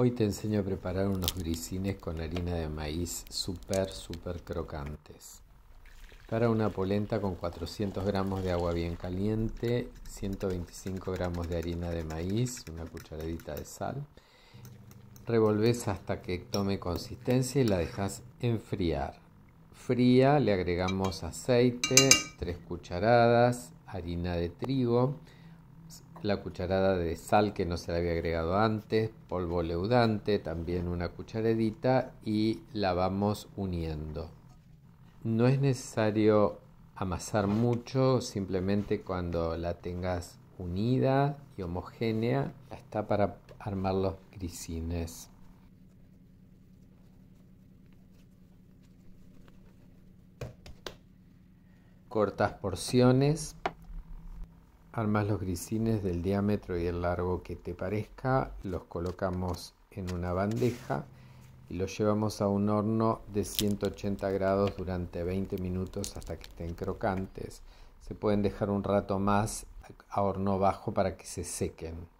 Hoy te enseño a preparar unos grisines con harina de maíz super, super crocantes. Para una polenta con 400 gramos de agua bien caliente, 125 gramos de harina de maíz, una cucharadita de sal. Revolves hasta que tome consistencia y la dejas enfriar. Fría, le agregamos aceite, 3 cucharadas, harina de trigo, la cucharada de sal que no se le había agregado antes, polvo leudante, también una cucharadita y la vamos uniendo. No es necesario amasar mucho, simplemente cuando la tengas unida y homogénea, está para armar los grisines. Cortas porciones Armas los grisines del diámetro y el largo que te parezca, los colocamos en una bandeja y los llevamos a un horno de 180 grados durante 20 minutos hasta que estén crocantes. Se pueden dejar un rato más a horno bajo para que se sequen.